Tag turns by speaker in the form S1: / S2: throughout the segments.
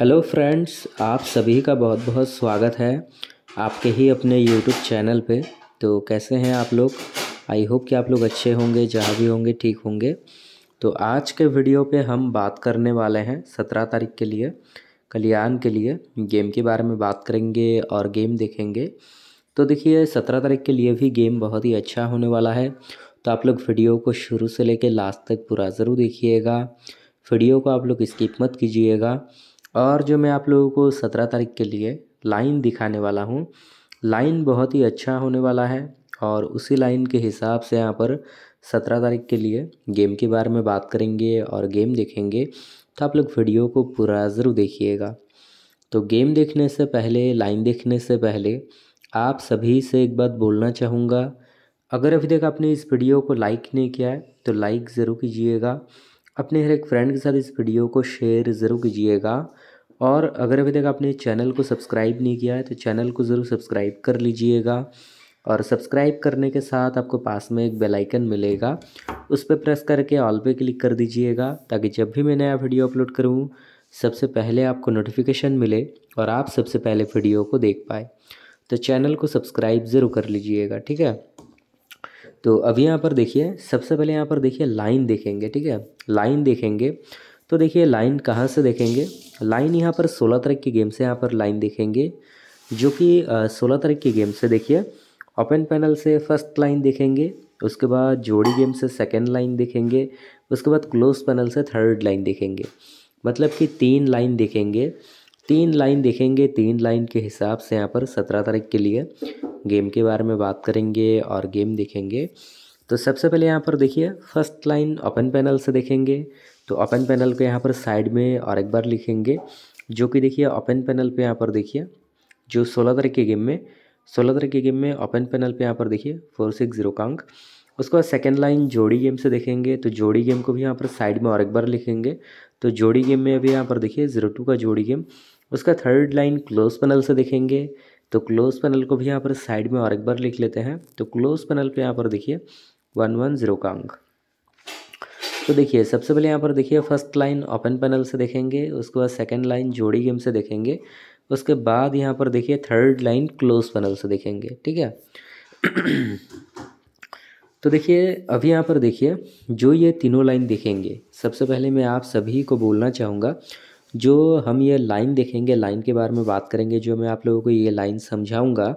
S1: hello friends आप सभी का बहुत बहुत स्वागत है आपके ही अपने यूट्यूब चैनल पे तो कैसे हैं आप लोग आई होप कि आप लोग अच्छे होंगे जहाँ भी होंगे ठीक होंगे तो आज के वीडियो पे हम बात करने वाले हैं सत्रह तारीख के लिए कल्याण के लिए गेम के बारे में बात करेंगे और गेम देखेंगे तो देखिए सत्रह तारीख के लिए भी गेम बहुत ही अच्छा होने वाला है तो आप लोग वीडियो को शुरू से लेकर लास्ट तक पूरा ज़रूर देखिएगा वीडियो को आप लोग स्किप मत कीजिएगा और जो मैं आप लोगों को सत्रह तारीख के लिए लाइन दिखाने वाला हूँ लाइन बहुत ही अच्छा होने वाला है और उसी लाइन के हिसाब से यहाँ पर सत्रह तारीख के लिए गेम के बारे में बात करेंगे और गेम देखेंगे तो आप लोग वीडियो को पूरा ज़रूर देखिएगा तो गेम देखने से पहले लाइन देखने से पहले आप सभी से एक बात बोलना चाहूँगा अगर अभी तक आपने इस वीडियो को लाइक नहीं किया है तो लाइक ज़रूर कीजिएगा अपने हर एक फ्रेंड के साथ इस वीडियो को शेयर ज़रूर कीजिएगा और अगर अभी तक आपने चैनल को सब्सक्राइब नहीं किया है तो चैनल को ज़रूर सब्सक्राइब कर लीजिएगा और सब्सक्राइब करने के साथ आपको पास में एक बेल आइकन मिलेगा उस पर प्रेस करके ऑल पे क्लिक कर दीजिएगा ताकि जब भी मैं नया वीडियो अपलोड करूँ सबसे पहले आपको नोटिफिकेशन मिले और आप सबसे पहले वीडियो को देख पाए तो चैनल को सब्सक्राइब ज़रूर कर लीजिएगा ठीक है तो अभी यहाँ पर देखिए सबसे पहले यहाँ पर देखिए लाइन देखेंगे ठीक है लाइन देखेंगे तो देखिए लाइन कहाँ से देखेंगे लाइन यहाँ पर सोलह तारीख की गेम से यहाँ पर लाइन देखेंगे जो कि सोलह तारीख की गेम से देखिए ओपन पैनल से फर्स्ट लाइन देखेंगे उसके बाद जोड़ी गेम से सेकेंड लाइन देखेंगे उसके बाद क्लोज पैनल से थर्ड लाइन देखेंगे मतलब कि तीन लाइन देखेंगे तीन लाइन देखेंगे तीन लाइन के हिसाब से यहाँ पर सत्रह तारीख के लिए गेम के बारे में बात करेंगे और गेम देखेंगे तो सबसे पहले यहाँ पर देखिए फर्स्ट लाइन ओपन पैनल से देखेंगे तो ओपन पैनल को यहाँ पर साइड में और एक बार लिखेंगे जो कि देखिए ओपन पैनल पे यहाँ पर देखिए जो सोलह तरह के गेम में सोलह तरह के गेम में ओपन पैनल पे यहाँ पर देखिए फोर सिक्स जीरो कांक उसके बाद सेकेंड लाइन जोड़ी गेम से देखेंगे तो जोड़ी गेम को भी यहाँ पर साइड में और एक बार लिखेंगे तो जोड़ी गेम में अभी यहाँ पर देखिए जीरो टू का जोड़ी गेम उसका थर्ड लाइन क्लोज पैनल से देखेंगे तो क्लोज पैनल को भी यहाँ पर साइड में और एक बार लिख लेते हैं तो क्लोज पैनल पे यहाँ पर देखिए वन वन जीरो का अंक तो देखिए सबसे पहले यहाँ पर देखिए फर्स्ट लाइन ओपन पैनल से देखेंगे उसके बाद सेकंड लाइन जोड़ी गेम से देखेंगे उसके बाद यहाँ पर देखिए थर्ड लाइन क्लोज पैनल से देखेंगे ठीक है तो देखिए अभी यहाँ पर देखिए जो ये तीनों लाइन देखेंगे सबसे पहले मैं आप सभी को बोलना चाहूँगा जो हम ये लाइन देखेंगे लाइन के बारे में बात करेंगे जो मैं आप लोगों को ये लाइन समझाऊँगा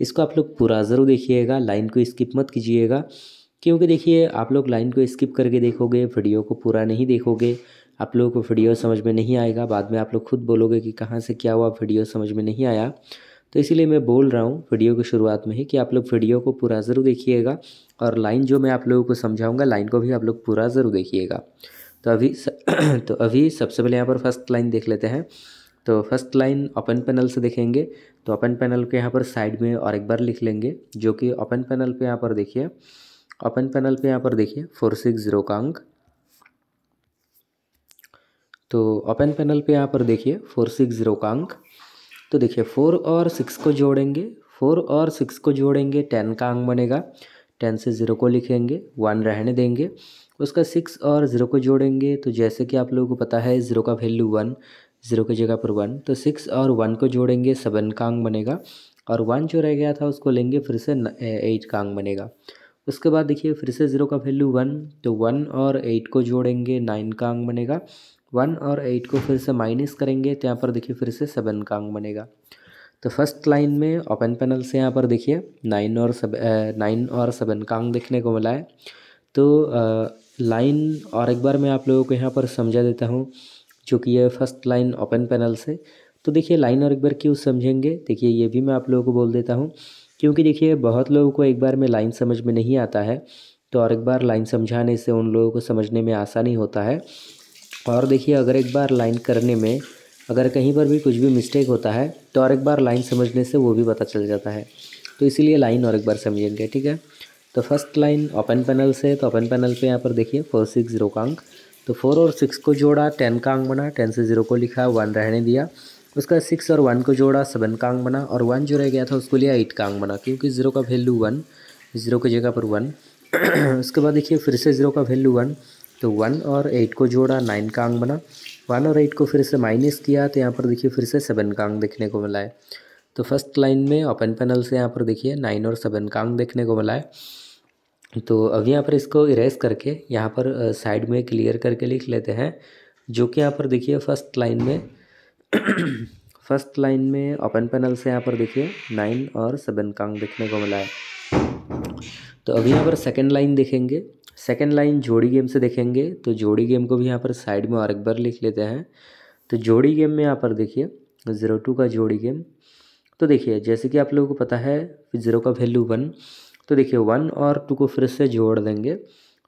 S1: इसको आप लोग पूरा ज़रूर देखिएगा लाइन को स्किप मत कीजिएगा क्योंकि देखिए आप लोग लाइन को स्किप करके देखोगे वीडियो को पूरा नहीं देखोगे आप लोगों को वीडियो समझ में नहीं आएगा बाद में आप लोग खुद बोलोगे कि कहाँ से क्या हुआ वीडियो समझ में नहीं आया तो इसीलिए मैं बोल रहा हूँ वीडियो की शुरुआत में ही कि आप लोग वीडियो को पूरा ज़रूर देखिएगा और लाइन जो मैं आप लोगों को समझाऊँगा लाइन को भी आप लोग पूरा ज़रूर देखिएगा तो अभी स, तो अभी सबसे पहले यहाँ पर फर्स्ट लाइन देख लेते हैं तो फर्स्ट लाइन ओपन पैनल से देखेंगे तो ओपन पैनल के यहाँ पर साइड में और एक बार लिख लेंगे जो कि ओपन पैनल पे यहाँ पर देखिए ओपन पैनल पे यहाँ पर देखिए फोर सिक्स जीरो का अंक तो ओपन पैनल पे यहाँ पर देखिए फोर सिक्स जीरो का अंक तो देखिए फोर और सिक्स को जोड़ेंगे फोर और सिक्स को जोड़ेंगे टेन का अंक बनेगा टेन से ज़ीरो को लिखेंगे वन रहने देंगे उसका सिक्स और ज़ीरो को जोड़ेंगे तो जैसे कि आप लोगों को पता है ज़ीरो का वैल्यू वन ज़ीरो की जगह पर वन तो सिक्स और वन को जोड़ेंगे सेवन का अंक बनेगा और वन जो रह गया था उसको लेंगे फिर से एट का अंक बनेगा उसके बाद देखिए फिर से ज़ीरो का वैल्यू वन तो वन और एट को जोड़ेंगे नाइन का अंक बनेगा वन और एट को फिर से माइनस करेंगे तो यहाँ पर देखिए फिर से सेवन का अंक बनेगा तो फर्स्ट लाइन में ओपन पैनल से यहाँ पर देखिए नाइन और सब नाइन और सेवन कांग देखने को मिला है तो लाइन और एक बार मैं आप लोगों को यहाँ पर समझा देता हूँ जो कि ये फर्स्ट लाइन ओपन पैनल से तो देखिए लाइन और एक बार क्यों समझेंगे देखिए ये भी मैं आप लोगों को बोल देता हूँ क्योंकि देखिए बहुत लोगों को एक बार में लाइन समझ में नहीं आता है तो और एक बार लाइन समझाने से उन लोगों को समझने में आसानी होता है और देखिए अगर एक बार लाइन करने में अगर कहीं पर भी कुछ भी मिस्टेक होता है तो और एक बार लाइन समझने से वो भी पता चल जाता है तो इसीलिए लाइन और एक बार समझेंगे ठीक है तो फर्स्ट लाइन ओपन पैनल से तो ओपन पैनल पे यहाँ पर देखिए फोर सिक्स जीरो का अंक तो फोर और सिक्स को जोड़ा टेन का अंक बना टेन से ज़ीरो को लिखा वन रहने दिया उसका सिक्स और वन को जोड़ा सेवन का अंक बना और वन जो रह गया था उसको लिया एट का अंक बना क्योंकि ज़ीरो का वैल्यू वन ज़ीरो की जगह पर वन उसके बाद देखिए फिर से ज़ीरो का वैल्यू वन तो वन और एट को जोड़ा नाइन का अंक बना वन और एट को फिर से माइनस किया तो यहाँ पर देखिए फिर से सेवन का अंक देखने को मिला है तो फर्स्ट लाइन में ओपन पैनल से यहाँ पर देखिए नाइन और सेवन का अंक देखने को मिला है तो अब यहाँ पर इसको इरेज करके यहाँ पर साइड में क्लियर करके लिख लेते हैं जो कि यहाँ पर देखिए फर्स्ट लाइन में फर्स्ट लाइन में ओपन पैनल से यहाँ पर देखिए नाइन और सेवन का अंक देखने को मिला है तो अभी यहाँ पर सेकेंड लाइन देखेंगे सेकेंड लाइन जोड़ी गेम से देखेंगे तो जोड़ी गेम को भी यहाँ पर साइड में और एक बार लिख लेते हैं तो जोड़ी गेम में यहाँ पर देखिए ज़ीरो टू का जोड़ी गेम तो देखिए जैसे कि आप लोगों को पता है ज़ीरो का वैल्यू वन तो देखिए वन और टू को फिर से जोड़ देंगे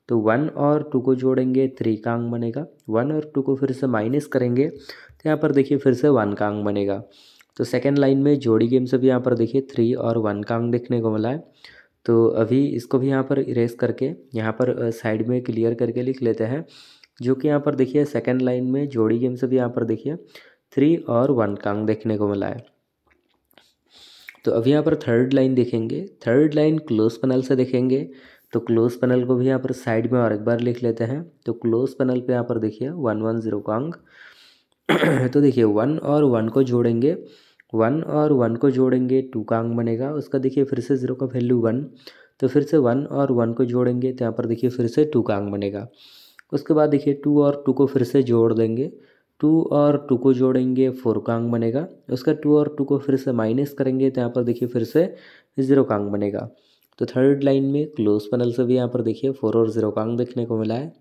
S1: तो वन और टू को जोड़ेंगे थ्री का अंक बनेगा वन और टू को फिर से माइनस करेंगे तो यहाँ पर देखिए फिर से वन का अंक बनेगा तो सेकेंड लाइन में जोड़ी गेम से भी यहाँ पर देखिए थ्री और वन का अंक देखने को मिला है तो अभी इसको भी यहाँ पर इरेज करके यहाँ पर साइड में क्लियर करके लिख लेते हैं जो कि यहाँ पर देखिए सेकेंड लाइन में जोड़ी गेम से भी यहाँ पर देखिए थ्री और वन कांग देखने को मिला है तो अभी यहाँ पर थर्ड लाइन देखेंगे थर्ड लाइन क्लोज पैनल से देखेंगे तो क्लोज पैनल को भी यहाँ पर साइड में और एक बार लिख लेते हैं तो क्लोज पैनल पे यहाँ पर देखिए वन वन ज़ीरो कांग तो देखिए वन और वन को जोड़ेंगे वन और वन को जोड़ेंगे टू का अंक बनेगा उसका देखिए फिर से ज़ीरो का वैल्यू वन तो फिर से वन और वन को जोड़ेंगे तो यहाँ पर देखिए फिर से टू का अंक बनेगा उसके बाद देखिए टू और टू को फिर से जोड़ देंगे टू और टू को जोड़ेंगे फोर का अंक बनेगा उसका टू और टू को फिर से माइनस करेंगे तो यहाँ पर देखिए फिर से ज़ीरो का अंक बनेगा तो थर्ड लाइन में क्लोज पैनल से भी यहाँ पर देखिए फोर और ज़ीरो का अंक देखने को मिला है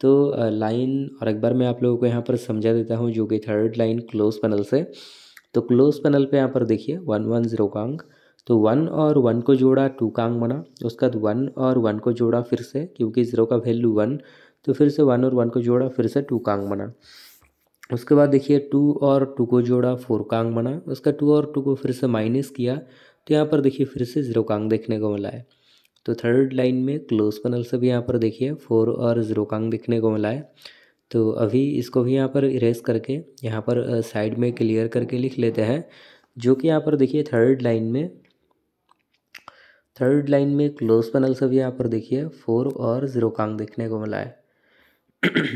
S1: तो लाइन और एक बार मैं आप लोगों को यहाँ पर समझा देता हूँ जो कि थर्ड लाइन क्लोज पैनल से तो क्लोज पैनल पे यहाँ पर देखिए वन वन ज़ीरो का अंक तो वन और वन को जोड़ा टू का अंक बना उसके बाद वन और वन को जोड़ा फिर से क्योंकि ज़ीरो का वैल्यू वन तो फिर से वन और वन को जोड़ा फिर से टू का अंक बना उसके बाद देखिए टू और टू को जोड़ा फोर का अंक बना उसका टू और टू को फिर से माइनस किया तो यहाँ पर देखिए फिर से ज़ीरो का अंक देखने को मिला है तो थर्ड लाइन में क्लोज पैनल से भी यहाँ पर देखिए फोर और ज़ीरो का अंक देखने को मिला है तो अभी इसको भी यहाँ पर इरेज करके यहाँ पर साइड में क्लियर करके लिख लेते हैं जो कि यहाँ पर देखिए थर्ड लाइन में थर्ड लाइन में क्लोज पैनल से भी यहाँ पर देखिए फोर और ज़ीरो कांग देखने को मिला है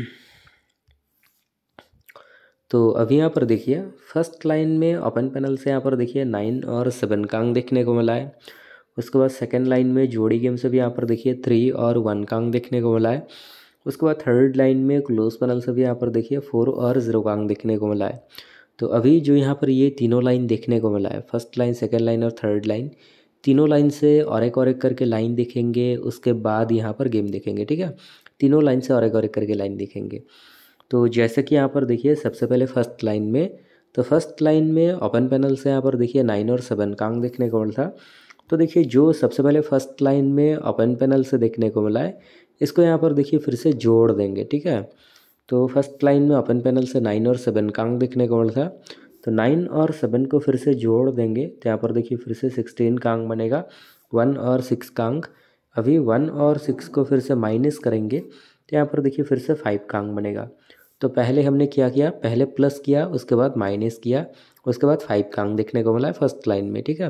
S1: तो अभी यहाँ पर देखिए फर्स्ट लाइन में ओपन पैनल से यहाँ पर देखिए नाइन और सेवन कांग देखने को मिला है उसके बाद सेकेंड लाइन में जोड़ी गेम से भी यहाँ पर देखिए थ्री और वन कांग देखने को मिला है उसके बाद थर्ड लाइन में क्लोज पैनल से भी यहाँ पर देखिए फोर और ज़ीरो का अंक देखने को मिला है तो अभी जो यहाँ पर ये तीनों लाइन देखने को मिला है फर्स्ट लाइन सेकेंड लाइन और थर्ड लाइन तीनों लाइन से और एक और एक करके लाइन देखेंगे उसके बाद यहाँ पर गेम देखेंगे ठीक है तीनों लाइन से और एक और एक करके लाइन देखेंगे तो जैसे कि यहाँ पर देखिए सबसे पहले फर्स्ट लाइन में तो फर्स्ट लाइन में ओपन पैनल से यहाँ पर देखिए नाइन और सेवन का अंक देखने को मिला था तो देखिए जो सबसे पहले फर्स्ट लाइन में ओपन पैनल से देखने को मिला है इसको यहाँ पर देखिए फिर से जोड़ देंगे ठीक है तो फर्स्ट लाइन में अपन पैनल से नाइन और सेवन का अंक देखने को मिलता है तो नाइन और सेवन को फिर से जोड़ देंगे तो यहाँ पर देखिए फिर से सिक्सटीन का अंक बनेगा वन और सिक्स का अंक अभी वन और सिक्स को फिर से माइनस करेंगे तो यहाँ पर देखिए फिर से फाइव का अंक बनेगा तो पहले हमने क्या किया पहले प्लस किया उसके बाद माइनस किया उसके बाद फाइव का अंक देखने को मिला है फर्स्ट लाइन में ठीक है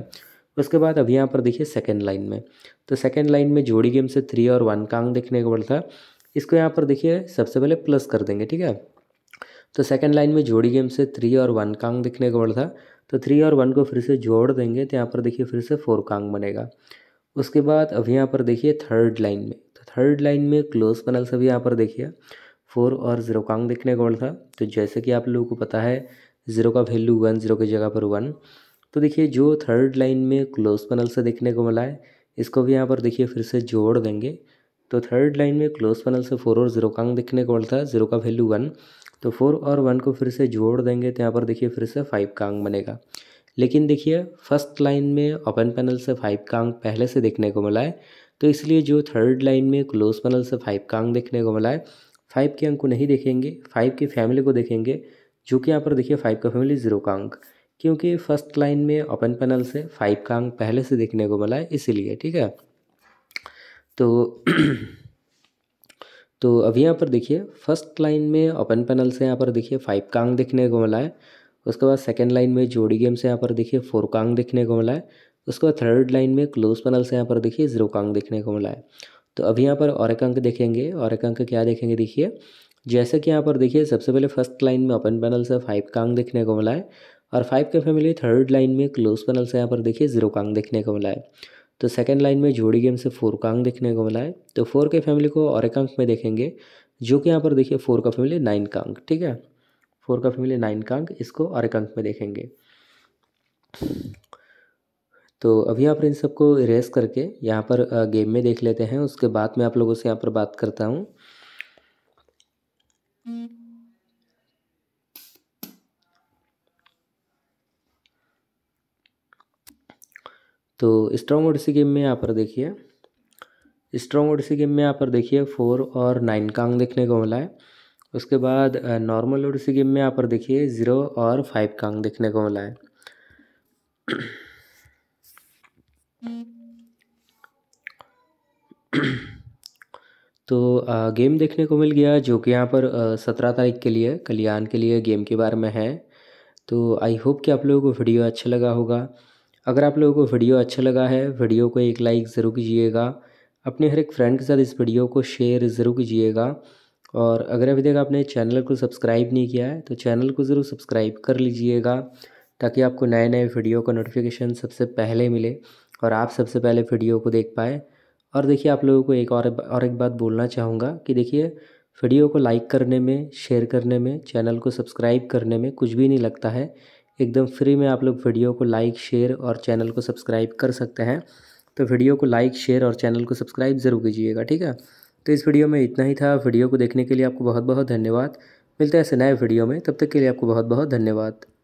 S1: उसके बाद अब यहाँ पर देखिए सेकेंड लाइन में तो सेकेंड लाइन में जोड़ी गेम से थ्री और वन का अंक देखने को मिलता है इसको यहाँ पर देखिए सबसे पहले प्लस कर देंगे ठीक है तो सेकेंड लाइन में जोड़ी गेम से थ्री और वन का अंक देखने को मिलता तो थ्री और वन को फिर से जोड़ देंगे तो यहाँ पर देखिए फिर से फोर का अंक बनेगा उसके बाद अब यहाँ पर देखिए थर्ड लाइन में तो थर्ड लाइन में क्लोज पैनल से भी यहाँ पर देखिए फोर और ज़ीरो का अंक देखने को मिलता तो जैसे कि आप लोगों को पता है ज़ीरो का वैल्यू वन ज़ीरो की जगह पर वन तो देखिए जो थर्ड लाइन में क्लोज पैनल से देखने को मिला है इसको भी यहाँ पर देखिए फिर से जोड़ देंगे तो थर्ड लाइन में क्लोज पैनल से फोर और जीरो का अंक देखने को मिलता है जीरो का वैल्यू वन तो फोर और वन को फिर से जोड़ देंगे तो यहाँ पर देखिए फिर से फाइव का अंक बनेगा लेकिन देखिए फर्स्ट लाइन में ओपन पैनल से फाइव का अंक पहले से देखने को मिला है तो इसलिए जो थर्ड लाइन में क्लोज पैनल से फाइव का अंक देखने को मिला है फाइव के अंक को नहीं देखेंगे फाइव की फैमिली को देखेंगे जो कि यहाँ पर देखिए फाइव का फैमिली जीरो का अंक क्योंकि फर्स्ट लाइन में ओपन पैनल से फाइव का अंक पहले से देखने को मिला है इसीलिए ठीक है तो तो अब यहाँ पर देखिए फर्स्ट लाइन में ओपन पैनल से यहाँ पर देखिए फाइव का अंक देखने को मिला है उसके बाद सेकेंड लाइन में जोड़ी गेम से यहाँ पर देखिए फोर का अंक देखने को मिला है उसके बाद थर्ड लाइन में क्लोज पैनल से यहाँ पर देखिए जीरो का अंक देखने को मिला है तो अब यहाँ पर और एक अंक देखेंगे और एक अंक क्या देखेंगे देखिए जैसे कि यहाँ पर देखिए सबसे पहले फर्स्ट लाइन में ओपन पैनल से फाइव का अंक देखने को मिला है और फाइव के फैमिली थर्ड लाइन में क्लोज पैनल से यहाँ पर देखिए जीरो कांग देखने को मिला है तो सेकेंड लाइन में जोड़ी गेम से फोर कांग देखने को मिला है तो फोर के फैमिली को और एक अंक में देखेंगे जो कि यहाँ पर देखिए फोर का फैमिली नाइन कांग ठीक है फोर का फैमिली नाइन कांग इसको और एक अंक में देखेंगे तो अभी यहाँ पर इन सबको इरेज करके यहाँ पर गेम में देख लेते हैं उसके बाद में आप लोगों से यहाँ पर बात करता हूँ तो स्ट्रॉन्ग ओडिसी गेम में यहाँ पर देखिए स्ट्रॉन्ग ओडिसी गेम में यहाँ पर देखिए फोर और नाइन कांग देखने को मिला है उसके बाद नॉर्मल ओडिसी गेम में यहाँ पर देखिए ज़ीरो और फाइव कांग देखने को मिला है तो गेम देखने को मिल गया जो कि यहाँ पर सत्रह तारीख के लिए कल्याण के लिए गेम के बारे में है तो आई होप कि आप लोगों को वीडियो अच्छा लगा होगा अगर आप लोगों को वीडियो अच्छा लगा है वीडियो को एक लाइक ज़रूर कीजिएगा अपने हर एक फ्रेंड के साथ इस वीडियो को शेयर ज़रूर कीजिएगा और अगर अभी तक आपने चैनल को सब्सक्राइब नहीं किया है तो चैनल को ज़रूर सब्सक्राइब कर लीजिएगा ताकि आपको नए नए वीडियो का नोटिफिकेशन सबसे पहले मिले और आप सबसे पहले वीडियो को देख पाए और देखिए आप लोगों को एक और और एक बात बोलना चाहूँगा कि देखिए वीडियो को लाइक करने में शेयर करने में चैनल को सब्सक्राइब करने में कुछ भी नहीं लगता है एकदम फ्री में आप लोग वीडियो को लाइक शेयर और चैनल को सब्सक्राइब कर सकते हैं तो वीडियो को लाइक शेयर और चैनल को सब्सक्राइब ज़रूर कीजिएगा ठीक है तो इस वीडियो में इतना ही था वीडियो को देखने के लिए आपको बहुत बहुत धन्यवाद मिलते हैं ऐसे नए वीडियो में तब तक के लिए आपको बहुत बहुत धन्यवाद